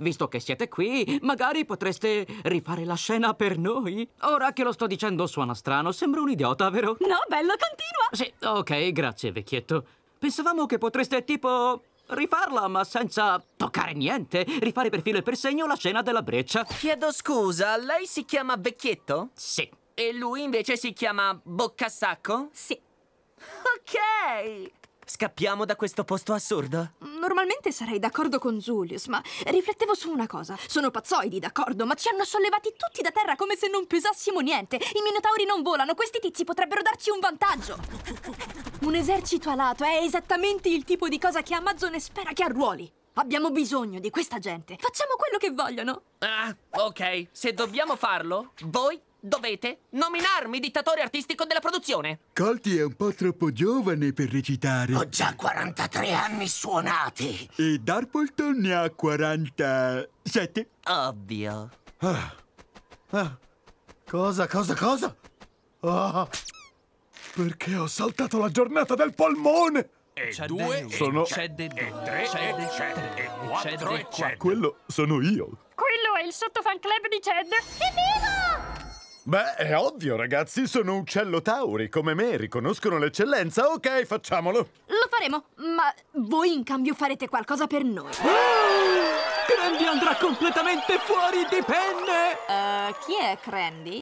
visto che siete qui, magari potreste rifare la scena per noi. Ora che lo sto dicendo suona strano, sembra un idiota, vero? No, bello, continua! Sì, ok, grazie, vecchietto. Pensavamo che potreste tipo rifarla, ma senza toccare niente. Rifare per filo e per segno la scena della breccia. Chiedo scusa, lei si chiama Vecchietto? Sì. E lui invece si chiama Boccasacco? Sì. Ok! Scappiamo da questo posto assurdo? Normalmente sarei d'accordo con Julius, ma riflettevo su una cosa. Sono pazzoidi, d'accordo, ma ci hanno sollevati tutti da terra come se non pesassimo niente. I minotauri non volano, questi tizi potrebbero darci un vantaggio. Un esercito alato è esattamente il tipo di cosa che Amazon spera che arruoli. Abbiamo bisogno di questa gente. Facciamo quello che vogliono. Ah, ok. Se dobbiamo farlo, voi Dovete nominarmi dittatore artistico della produzione! Colti è un po' troppo giovane per recitare. Ho già 43 anni suonati! E Darpleton ne ha 47. Ovvio. Ah. Ah. Cosa, cosa, cosa? Ah. Perché ho saltato la giornata del polmone! E due, sono... e tre, e quattro, e ah, Quello sono io. Quello è il sottofan club di Ced. Evviva! Beh, è ovvio, ragazzi, sono uccello tauri, come me, riconoscono l'eccellenza. Ok, facciamolo. Lo faremo, ma voi in cambio farete qualcosa per noi. Ah! Crandy andrà completamente fuori di penne! Uh, chi è Crandy?